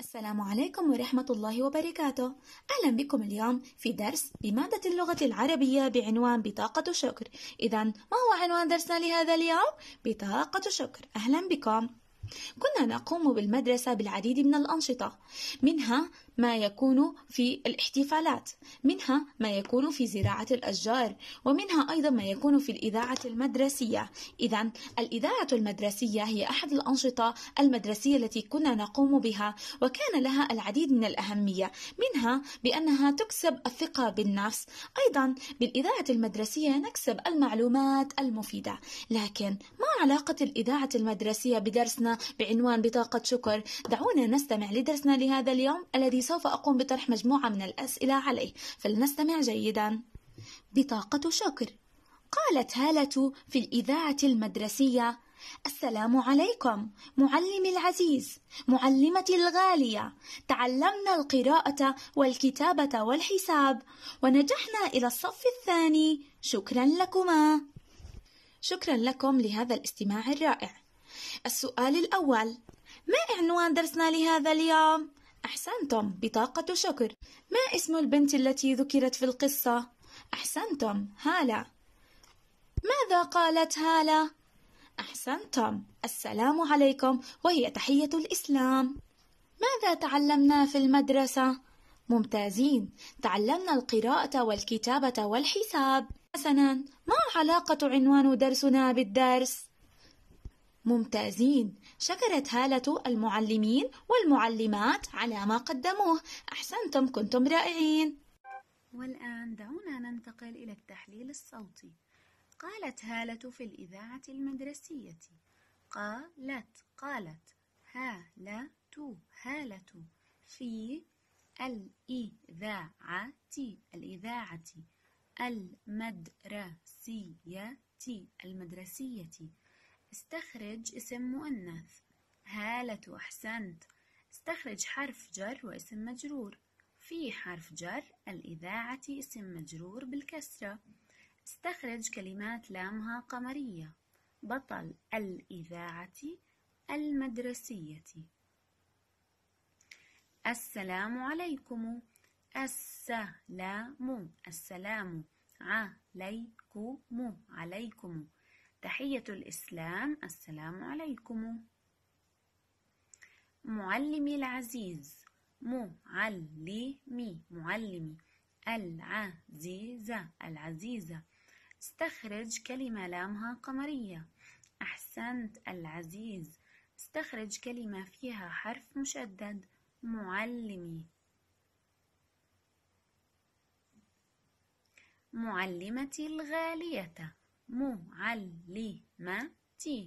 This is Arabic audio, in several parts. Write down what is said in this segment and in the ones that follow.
السلام عليكم ورحمة الله وبركاته أهلا بكم اليوم في درس بمادة اللغة العربية بعنوان بطاقة شكر إذا ما هو عنوان درسنا لهذا اليوم؟ بطاقة شكر أهلا بكم كنا نقوم بالمدرسة بالعديد من الأنشطة منها ما يكون في الاحتفالات منها ما يكون في زراعة الأشجار ومنها أيضا ما يكون في الإذاعة المدرسية إذا الإذاعة المدرسية هي أحد الأنشطة المدرسية التي كنا نقوم بها وكان لها العديد من الأهمية منها بأنها تكسب الثقة بالنفس أيضا بالإذاعة المدرسية نكسب المعلومات المفيدة لكن ما علاقة الإذاعة المدرسية بدرسنا بعنوان بطاقة شكر دعونا نستمع لدرسنا لهذا اليوم الذي سوف أقوم بطرح مجموعة من الأسئلة عليه فلنستمع جيدا بطاقة شكر قالت هالة في الإذاعة المدرسية السلام عليكم معلمي العزيز معلمتي الغاليه تعلمنا القراءه والكتابه والحساب ونجحنا الى الصف الثاني شكرا لكما شكرا لكم لهذا الاستماع الرائع السؤال الأول ما عنوان درسنا لهذا اليوم؟ أحسنتم بطاقة شكر ما اسم البنت التي ذكرت في القصة؟ أحسنتم هالة ماذا قالت هالة؟ أحسنتم السلام عليكم وهي تحية الإسلام ماذا تعلمنا في المدرسة؟ ممتازين تعلمنا القراءة والكتابة والحساب حسنا ما علاقة عنوان درسنا بالدرس؟ ممتازين شكرت هالة المعلمين والمعلمات على ما قدموه أحسنتم كنتم رائعين والآن دعونا ننتقل إلى التحليل الصوتي قالت هالة في الإذاعة المدرسية قالت قالت هالة هالة في الإذاعة الإذاعة المدرسية المدرسية استخرج اسم مؤنث هالة أحسنت استخرج حرف جر واسم مجرور في حرف جر الإذاعة اسم مجرور بالكسرة استخرج كلمات لامها قمرية بطل الإذاعة المدرسية السلام عليكم السلام السلام عليكم عليكم تحية الإسلام السلام عليكم معلمي العزيز معلمي معلمي العزيزة العزيزة استخرج كلمة لامها قمرية أحسنت العزيز استخرج كلمة فيها حرف مشدد معلمي معلمتي الغالية معلمتي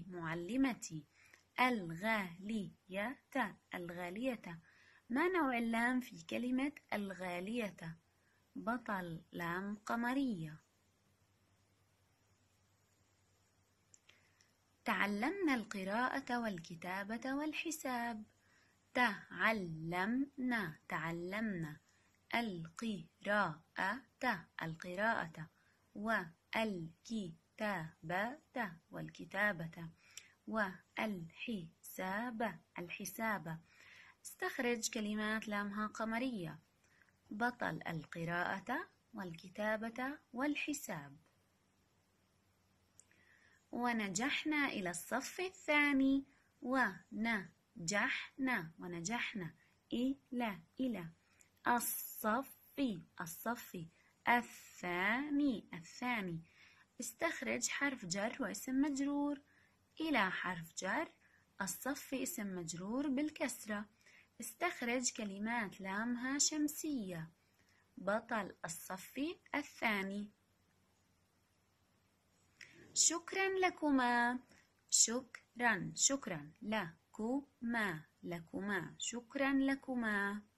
معلمتي الغالية الغالية ما نوع اللام في كلمة الغالية بطل لام قمرية تعلمنا القراءة والكتابة والحساب تعلمنا تعلمنا القراءة القراءة والكتابة الكتابة والكتابة والحساب الحسابة استخرج كلمات لامها قمرية بطل القراءة والكتابة والحساب ونجحنا إلى الصف الثاني ونجحنا ونجحنا إلى إلى الصف الصف الثاني الثاني استخرج حرف جر واسم مجرور إلى حرف جر الصف اسم مجرور بالكسرة استخرج كلمات لامها شمسية بطل الصف الثاني شكرا لكما شكرا شكرا لكما لكما شكرا لكما